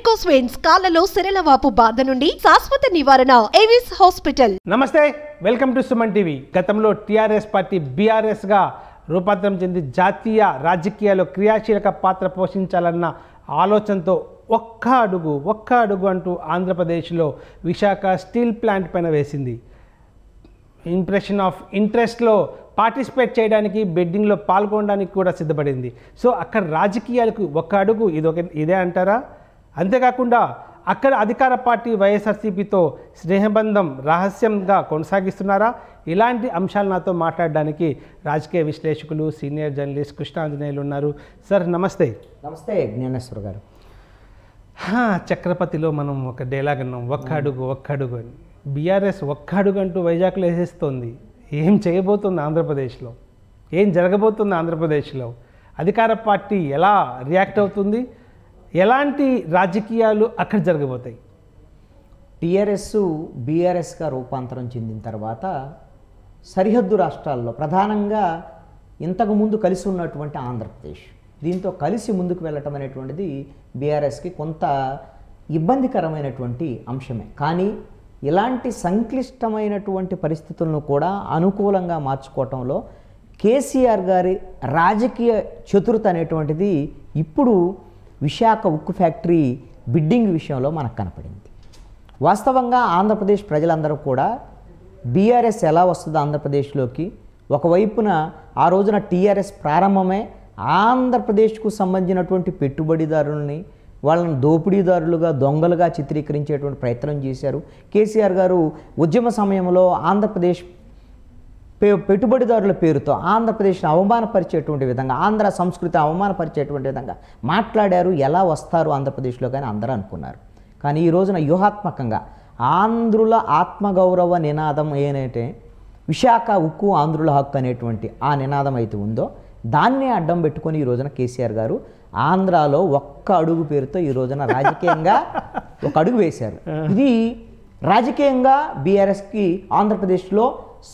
వెరికోస్వెయిన్స్ కాళ్ళలో సిరలవాపు బాధ నుండి శాశ్వత నివారణ ఏవిస్ హాస్పిటల్ నమస్తే వెల్కమ్ టు సుమన్ టీవీ గతంలో టీఆర్ఎస్ పార్టీ బీఆర్ఎస్ గా రూపాంతరం చెంది జాతీయ రాజకీయాల్లో క్రియాశీలక పాత్ర పోషించాలన్న ఆలోచనతో ఒక్క అడుగు ఒక్క అడుగు అంటూ ఆంధ్రప్రదేశ్లో విశాఖ స్టీల్ ప్లాంట్ పైన వేసింది ఇంప్రెషన్ ఆఫ్ ఇంట్రెస్ట్లో పార్టిసిపేట్ చేయడానికి బెడ్డింగ్లో పాల్గొనడానికి కూడా సిద్ధపడింది సో అక్కడ రాజకీయాలకు ఒక్క అడుగు ఇది ఒక ఇదే అంటారా అంతేకాకుండా అక్కడ అధికార పార్టీ వైఎస్ఆర్సీపీతో స్నేహబంధం రహస్యంగా కొనసాగిస్తున్నారా ఇలాంటి అంశాలు నాతో మాట్లాడడానికి రాజకీయ విశ్లేషకులు సీనియర్ జర్నలిస్ట్ కృష్ణాంజనేయులు ఉన్నారు సార్ నమస్తే నమస్తే జ్ఞానేశ్వర్ గారు చక్రపతిలో మనం ఒక డైలాగ్ అన్నాం ఒక్క అడుగు ఒక్క అడుగు అని బీఆర్ఎస్ ఒక్క అడుగు అంటూ వైజాగ్లో వేసేస్తోంది ఏం చేయబోతుంది ఆంధ్రప్రదేశ్లో ఏం జరగబోతుంది ఆంధ్రప్రదేశ్లో అధికార పార్టీ ఎలా రియాక్ట్ అవుతుంది ఎలాంటి రాజకీయాలు అక్కడ జరగబోతాయి టీఆర్ఎస్ బీఆర్ఎస్గా రూపాంతరం చెందిన తర్వాత సరిహద్దు రాష్ట్రాల్లో ప్రధానంగా ఇంతకుముందు కలిసి ఉన్నటువంటి ఆంధ్రప్రదేశ్ దీంతో కలిసి ముందుకు వెళ్ళటం అనేటువంటిది బీఆర్ఎస్కి కొంత ఇబ్బందికరమైనటువంటి అంశమే కానీ ఇలాంటి సంక్లిష్టమైనటువంటి పరిస్థితులను కూడా అనుకూలంగా మార్చుకోవటంలో కేసీఆర్ గారి రాజకీయ చతురత అనేటువంటిది ఇప్పుడు విశాఖ ఉక్కు ఫ్యాక్టరీ బిడ్డింగ్ విషయంలో మనకు కనపడింది వాస్తవంగా ఆంధ్రప్రదేశ్ ప్రజలందరూ కూడా బీఆర్ఎస్ ఎలా వస్తుంది ఆంధ్రప్రదేశ్లోకి ఒకవైపున ఆ రోజున టీఆర్ఎస్ ప్రారంభమే ఆంధ్రప్రదేశ్కు సంబంధించినటువంటి పెట్టుబడిదారులని వాళ్ళని దోపిడీదారులుగా దొంగలుగా చిత్రీకరించేటువంటి ప్రయత్నం చేశారు కేసీఆర్ గారు ఉద్యమ సమయంలో ఆంధ్రప్రదేశ్ పెట్టుబడిదారుల పేరుతో ఆంధ్రప్రదేశ్ని అవమానపరిచేటువంటి విధంగా ఆంధ్ర సంస్కృతి అవమానపరిచేటువంటి విధంగా మాట్లాడారు ఎలా వస్తారు ఆంధ్రప్రదేశ్లో కానీ అందరూ అనుకున్నారు కానీ ఈ రోజున వ్యూహాత్మకంగా ఆంధ్రుల ఆత్మగౌరవ నినాదం ఏంటంటే విశాఖ ఉక్కు ఆంధ్రుల హక్కు అనేటువంటి ఆ నినాదం అయితే ఉందో దాన్నే అడ్డం పెట్టుకొని ఈ రోజున కేసీఆర్ గారు ఆంధ్రాలో ఒక్క అడుగు పేరుతో ఈ రోజున రాజకీయంగా ఒక అడుగు వేశారు ఇది రాజకీయంగా బీఆర్ఎస్కి ఆంధ్రప్రదేశ్లో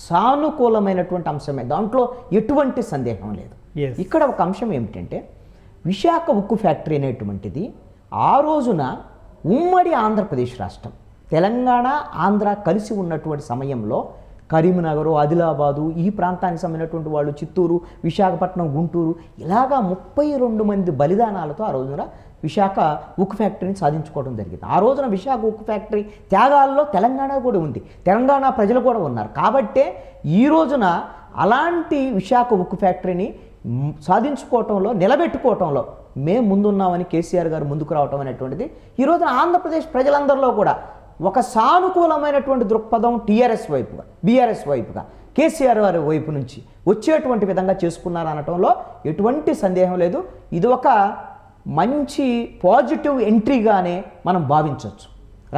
సానుకూలమైనటువంటి అంశమే దాంట్లో ఎటువంటి సందేహం లేదు ఇక్కడ ఒక అంశం ఏమిటంటే విశాఖ ఉక్కు ఫ్యాక్టరీ అనేటువంటిది ఆ రోజున ఉమ్మడి ఆంధ్రప్రదేశ్ రాష్ట్రం తెలంగాణ ఆంధ్ర కలిసి ఉన్నటువంటి సమయంలో కరీంనగర్ ఆదిలాబాదు ఈ ప్రాంతానికి సంబంధించినటువంటి వాళ్ళు చిత్తూరు విశాఖపట్నం గుంటూరు ఇలాగా ముప్పై రెండు మంది బలిదానాలతో ఆ రోజున విశాఖ ఉక్కు ఫ్యాక్టరీని సాధించుకోవడం జరిగింది ఆ రోజున విశాఖ ఉక్కు ఫ్యాక్టరీ త్యాగాల్లో తెలంగాణ కూడా ఉంది తెలంగాణ ప్రజలు కూడా ఉన్నారు కాబట్టే ఈ రోజున అలాంటి విశాఖ ఉక్కు ఫ్యాక్టరీని సాధించుకోవటంలో నిలబెట్టుకోవటంలో మేము ముందున్నామని కేసీఆర్ గారు ముందుకు రావటం అనేటువంటిది ఈరోజు ఆంధ్రప్రదేశ్ ప్రజలందరిలో కూడా ఒక సానుకూలమైనటువంటి దృక్పథం టీఆర్ఎస్ వైపుగా బీఆర్ఎస్ వైపుగా కేసీఆర్ వారి వైపు నుంచి వచ్చేటువంటి విధంగా చేసుకున్నారు అనటంలో ఎటువంటి సందేహం లేదు ఇది ఒక మంచి పాజిటివ్ ఎంట్రీగానే మనం భావించవచ్చు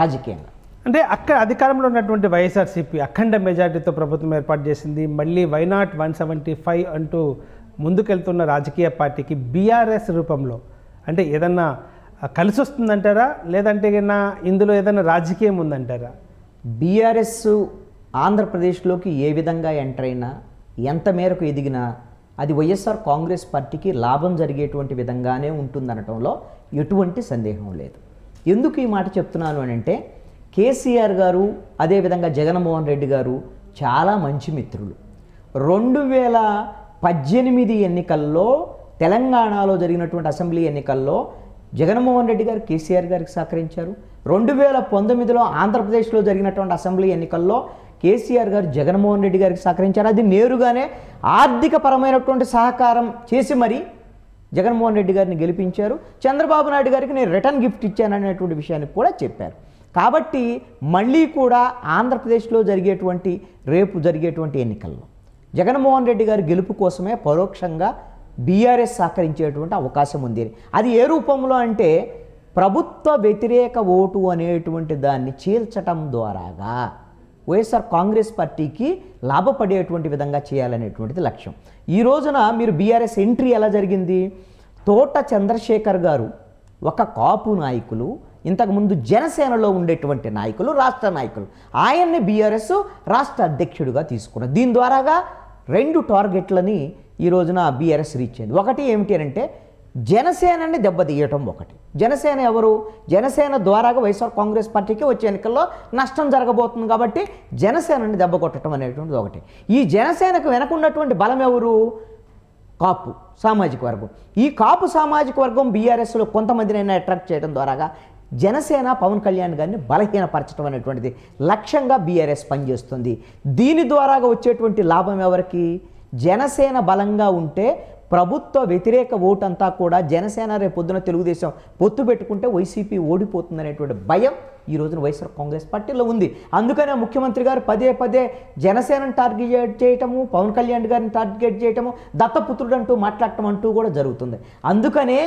రాజకీయంగా అంటే అక్కడ అధికారంలో ఉన్నటువంటి వైఎస్ఆర్సీపీ అఖండ మెజార్టీతో ప్రభుత్వం ఏర్పాటు చేసింది మళ్ళీ వైనాట్ వన్ సెవెంటీ ఫైవ్ అంటూ ముందుకెళ్తున్న రాజకీయ పార్టీకి బీఆర్ఎస్ రూపంలో అంటే ఏదన్నా కలిసి వస్తుందంటారా లేదంటే నా ఇందులో ఏదైనా రాజకీయం ఉందంటారా బీఆర్ఎస్ ఆంధ్రప్రదేశ్లోకి ఏ విధంగా ఎంటర్ అయినా ఎంత మేరకు ఎదిగినా అది వైఎస్ఆర్ కాంగ్రెస్ పార్టీకి లాభం జరిగేటువంటి విధంగానే ఉంటుందనటంలో ఎటువంటి సందేహం లేదు ఎందుకు ఈ మాట చెప్తున్నాను అని అంటే కేసీఆర్ గారు అదేవిధంగా జగన్మోహన్ రెడ్డి గారు చాలా మంచి మిత్రులు రెండు వేల పద్దెనిమిది ఎన్నికల్లో తెలంగాణలో జరిగినటువంటి అసెంబ్లీ ఎన్నికల్లో జగన్మోహన్ రెడ్డి గారు కేసీఆర్ గారికి సహకరించారు రెండు వేల పంతొమ్మిదిలో ఆంధ్రప్రదేశ్లో జరిగినటువంటి అసెంబ్లీ ఎన్నికల్లో కేసీఆర్ గారు జగన్మోహన్ రెడ్డి గారికి సహకరించారు అది నేరుగానే ఆర్థిక పరమైనటువంటి సహకారం చేసి మరి జగన్మోహన్ రెడ్డి గారిని గెలిపించారు చంద్రబాబు నాయుడు గారికి నేను రిటర్న్ గిఫ్ట్ ఇచ్చాననేటువంటి విషయాన్ని కూడా చెప్పారు కాబట్టి మళ్ళీ కూడా ఆంధ్రప్రదేశ్లో జరిగేటువంటి రేపు జరిగేటువంటి ఎన్నికల్లో జగన్మోహన్ రెడ్డి గారి గెలుపు కోసమే పరోక్షంగా బీఆర్ఎస్ సహకరించేటువంటి అవకాశం ఉంది అది ఏ రూపంలో అంటే ప్రభుత్వ వ్యతిరేక ఓటు అనేటువంటి దాన్ని చీల్చటం ద్వారాగా వైఎస్ఆర్ కాంగ్రెస్ పార్టీకి లాభపడేటువంటి విధంగా చేయాలనేటువంటిది లక్ష్యం ఈ రోజున మీరు బీఆర్ఎస్ ఎంట్రీ ఎలా జరిగింది తోట చంద్రశేఖర్ గారు ఒక కాపు నాయకులు ఇంతకుముందు జనసేనలో ఉండేటువంటి నాయకులు రాష్ట్ర నాయకులు ఆయన్ని బీఆర్ఎస్ రాష్ట్ర అధ్యక్షుడిగా తీసుకున్నారు దీని ద్వారాగా రెండు టార్గెట్లని ఈ రోజున బీఆర్ఎస్ రీచ్ అయింది ఒకటి ఏమిటి అంటే జనసేనని దెబ్బతీయటం ఒకటి జనసేన ఎవరు జనసేన ద్వారాగా వైఎస్ఆర్ కాంగ్రెస్ పార్టీకి వచ్చే ఎన్నికల్లో నష్టం జరగబోతుంది కాబట్టి జనసేనని దెబ్బ కొట్టడం అనేటువంటిది ఒకటి ఈ జనసేనకు వెనకున్నటువంటి బలం ఎవరు కాపు సామాజిక వర్గం ఈ కాపు సామాజిక వర్గం బీఆర్ఎస్లో కొంతమందినైనా అట్రాక్ట్ చేయడం ద్వారాగా జనసేన పవన్ కళ్యాణ్ గారిని బలహీనపరచడం అనేటువంటిది లక్ష్యంగా బీఆర్ఎస్ పనిచేస్తుంది దీని ద్వారాగా వచ్చేటువంటి లాభం ఎవరికి జనసేన బలంగా ఉంటే ప్రభుత్వ వ్యతిరేక అంతా కూడా జనసేన పొద్దున తెలుగుదేశం పొత్తు పెట్టుకుంటే వైసీపీ ఓడిపోతుంది అనేటువంటి భయం ఈ రోజున వైఎస్ఆర్ కాంగ్రెస్ పార్టీలో ఉంది అందుకనే ముఖ్యమంత్రి గారు పదే పదే జనసేనను టార్గెట్ చేయటము పవన్ కళ్యాణ్ గారిని టార్గెట్ చేయటము దత్తపుత్రుడు అంటూ మాట్లాడటం అంటూ కూడా జరుగుతుంది అందుకనే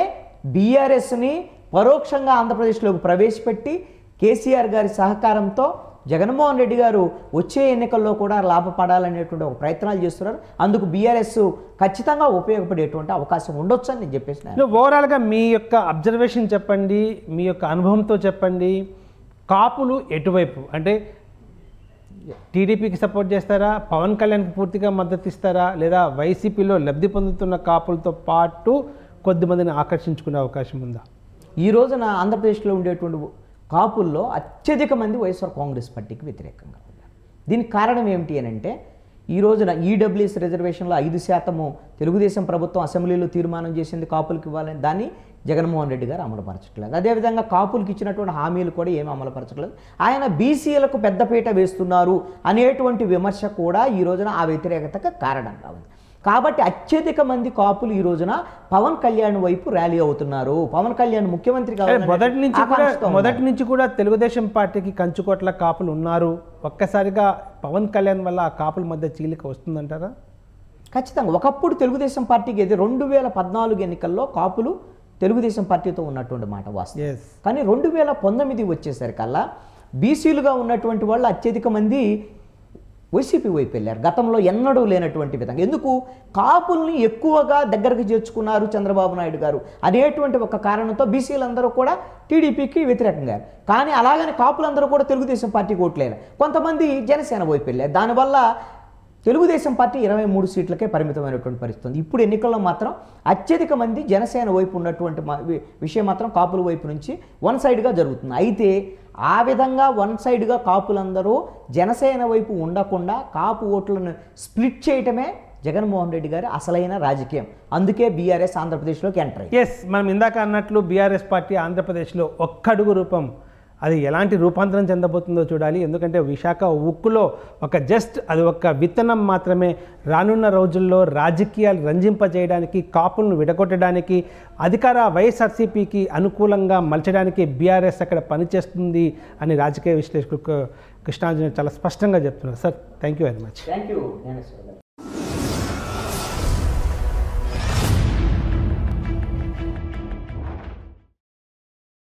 బీఆర్ఎస్ని పరోక్షంగా ఆంధ్రప్రదేశ్లోకి ప్రవేశపెట్టి కేసీఆర్ గారి సహకారంతో జగన్మోహన్ రెడ్డి గారు వచ్చే ఎన్నికల్లో కూడా లాభపడాలనేటువంటి ఒక ప్రయత్నాలు చేస్తున్నారు అందుకు బీఆర్ఎస్ ఖచ్చితంగా ఉపయోగపడేటువంటి అవకాశం ఉండొచ్చు అని నేను చెప్పేసిన ఓవరాల్గా మీ యొక్క అబ్జర్వేషన్ చెప్పండి మీ యొక్క అనుభవంతో చెప్పండి కాపులు ఎటువైపు అంటే టీడీపీకి సపోర్ట్ చేస్తారా పవన్ కళ్యాణ్కి పూర్తిగా మద్దతు ఇస్తారా లేదా వైసీపీలో లబ్ధి పొందుతున్న కాపులతో పాటు కొద్దిమందిని ఆకర్షించుకునే అవకాశం ఉందా ఈ రోజున ఆంధ్రప్రదేశ్లో ఉండేటువంటి కాపుల్లో అత్యధిక మంది వైఎస్ఆర్ కాంగ్రెస్ పార్టీకి వ్యతిరేకంగా ఉన్నారు దీనికి కారణం ఏమిటి అని అంటే ఈ రోజున ఈడబ్ల్యూఎస్ e రిజర్వేషన్లో ఐదు శాతము తెలుగుదేశం ప్రభుత్వం అసెంబ్లీలో తీర్మానం చేసింది కాపులకు ఇవ్వాలని దాన్ని జగన్మోహన్ రెడ్డి గారు అమలుపరచట్లేదు అదేవిధంగా కాపులకు ఇచ్చినటువంటి హామీలు కూడా ఏమీ అమలుపరచట్లేదు ఆయన బీసీలకు పెద్దపీట వేస్తున్నారు అనేటువంటి విమర్శ కూడా ఈ రోజున ఆ వ్యతిరేకతకు కారణంగా ఉంది కాబట్టి అత్యధిక మంది కాపులు ఈ రోజున పవన్ కళ్యాణ్ వైపు ర్యాలీ అవుతున్నారు పవన్ కళ్యాణ్ ముఖ్యమంత్రి మొదటి నుంచి కూడా మొదటి నుంచి కూడా తెలుగుదేశం పార్టీకి కంచుకోట్ల కాపులు ఉన్నారు ఒక్కసారిగా పవన్ కళ్యాణ్ వల్ల ఆ కాపుల మధ్య చీలిక వస్తుందంటారా ఖచ్చితంగా ఒకప్పుడు తెలుగుదేశం పార్టీకి అయితే రెండు వేల పద్నాలుగు ఎన్నికల్లో కాపులు తెలుగుదేశం పార్టీతో ఉన్నటువంటి మాట వాస్తవం కానీ రెండు వేల పంతొమ్మిది వచ్చేసరికల్లా బీసీలుగా ఉన్నటువంటి వాళ్ళు అత్యధిక మంది వైసీపీ వైపు వెళ్ళారు గతంలో ఎన్నడూ లేనటువంటి విధంగా ఎందుకు కాపుల్ని ఎక్కువగా దగ్గరకు చేర్చుకున్నారు చంద్రబాబు నాయుడు గారు అనేటువంటి ఒక కారణంతో బీసీలందరూ కూడా టీడీపీకి వ్యతిరేకంగా కానీ అలాగని కాపులందరూ కూడా తెలుగుదేశం పార్టీకి ఓట్లేరు కొంతమంది జనసేన వైపు వెళ్ళారు దానివల్ల తెలుగుదేశం పార్టీ ఇరవై మూడు సీట్లకే పరిమితమైనటువంటి పరిస్థితి ఉంది ఇప్పుడు ఎన్నికల్లో మాత్రం అత్యధిక మంది జనసేన వైపు ఉన్నటువంటి విషయం మాత్రం కాపుల వైపు నుంచి వన్ సైడ్గా జరుగుతుంది అయితే ఆ విధంగా వన్ సైడ్గా కాపులందరూ జనసేన వైపు ఉండకుండా కాపు ఓట్లను స్ప్లిట్ చేయటమే జగన్మోహన్ రెడ్డి గారి అసలైన రాజకీయం అందుకే బీఆర్ఎస్ ఆంధ్రప్రదేశ్లోకి ఎంటర్ ఎస్ మనం ఇందాక అన్నట్లు బీఆర్ఎస్ పార్టీ ఆంధ్రప్రదేశ్లో ఒక్కడుగు రూపం అది ఎలాంటి రూపాంతరం చెందబోతుందో చూడాలి ఎందుకంటే విశాఖ ఉక్కులో ఒక జస్ట్ అది ఒక విత్తనం మాత్రమే రానున్న రోజుల్లో రాజకీయాలు రంజింపజేయడానికి కాపులను విడగొట్టడానికి అధికార వైఎస్ఆర్సీపీకి అనుకూలంగా మలచడానికి బీఆర్ఎస్ అక్కడ పనిచేస్తుంది అని రాజకీయ విశ్లేషకులు కృష్ణార్జున చాలా స్పష్టంగా చెప్తున్నారు sir thank you very much thank you